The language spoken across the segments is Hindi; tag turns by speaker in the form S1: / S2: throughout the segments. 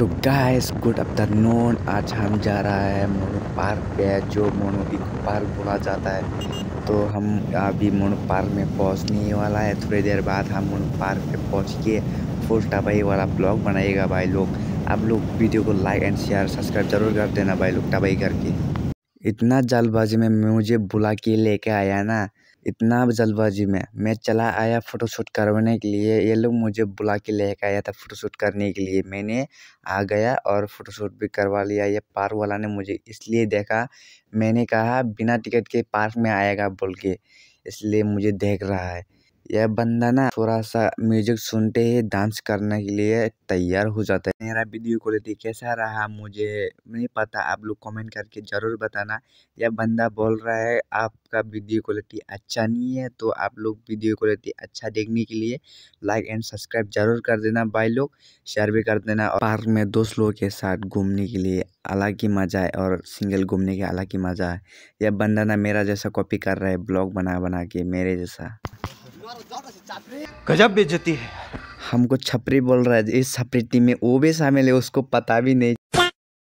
S1: तो गाइस गुड आफ्टरनून आज हम जा रहा है मोनो पार्क पे जो मोनो इको पार्क बोला जाता है तो हम अभी मोनो पार्क में पहुंचने ही वाला है थोड़ी देर बाद हम मोनो पार्क पे पहुंच के फुल टबाई वाला ब्लॉग बनाएगा भाई लोग आप लोग वीडियो को लाइक एंड शेयर सब्सक्राइब जरूर कर देना भाई लोग टबाई करके इतना जल्दबाजी में मुझे बुला के लेके आया ना इतना जल्दबाजी में मैं चला आया फ़ोटोशूट करवाने के लिए ये लोग मुझे बुला के ले कर आया था फ़ोटोशूट करने के लिए मैंने आ गया और फ़ोटोशूट भी करवा लिया ये पार्क वाला ने मुझे इसलिए देखा मैंने कहा बिना टिकट के पार्क में आएगा बोल के इसलिए मुझे देख रहा है यह बंदा ना थोड़ा सा म्यूजिक सुनते ही डांस करने के लिए तैयार हो जाता है मेरा वीडियो क्वालिटी कैसा रहा मुझे नहीं पता आप लोग कमेंट करके ज़रूर बताना यह बंदा बोल रहा है आपका वीडियो क्वालिटी अच्छा नहीं है तो आप लोग वीडियो क्वालिटी अच्छा देखने के लिए लाइक एंड सब्सक्राइब जरूर कर देना भाई लोग शेयर भी कर देना और पार्क में दोस्त लोगों के साथ घूमने के लिए अलग ही मज़ा है और सिंगल घूमने के अलग ही मज़ा है यह बंदा ना मेरा जैसा कॉपी कर रहा है ब्लॉग बना बना के मेरे जैसा गजब बेचती है हमको छपरी बोल रहा है इस छपरी टीम में वो भी शामिल है उसको पता भी नहीं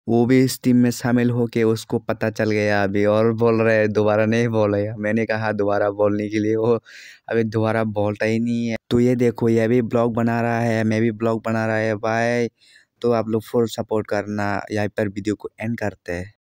S1: वो भी इस टीम में शामिल होके उसको पता चल गया अभी और बोल रहे है दोबारा नहीं रहे मैंने कहा दोबारा बोलने के लिए वो अभी दोबारा बोलता ही नहीं है तो ये देखो ये भी ब्लॉग बना रहा है मैं भी ब्लॉग बना रहा है भाई तो आप लोग फुल सपोर्ट करना यहाँ पर वीडियो को एंड करते हैं